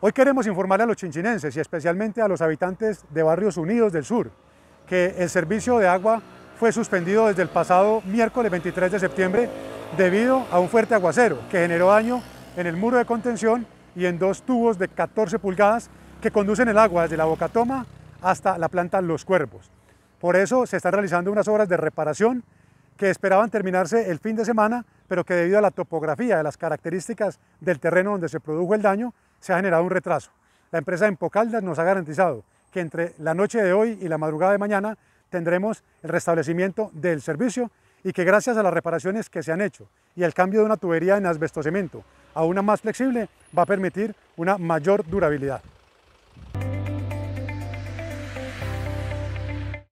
Hoy queremos informarle a los chinchinenses y especialmente a los habitantes de Barrios Unidos del Sur que el servicio de agua fue suspendido desde el pasado miércoles 23 de septiembre debido a un fuerte aguacero que generó daño en el muro de contención y en dos tubos de 14 pulgadas que conducen el agua desde la boca toma hasta la planta Los Cuervos. Por eso se están realizando unas obras de reparación que esperaban terminarse el fin de semana, pero que debido a la topografía, de las características del terreno donde se produjo el daño, se ha generado un retraso. La empresa Empocaldas nos ha garantizado que entre la noche de hoy y la madrugada de mañana tendremos el restablecimiento del servicio y que gracias a las reparaciones que se han hecho y el cambio de una tubería en asbestocemento a una más flexible va a permitir una mayor durabilidad.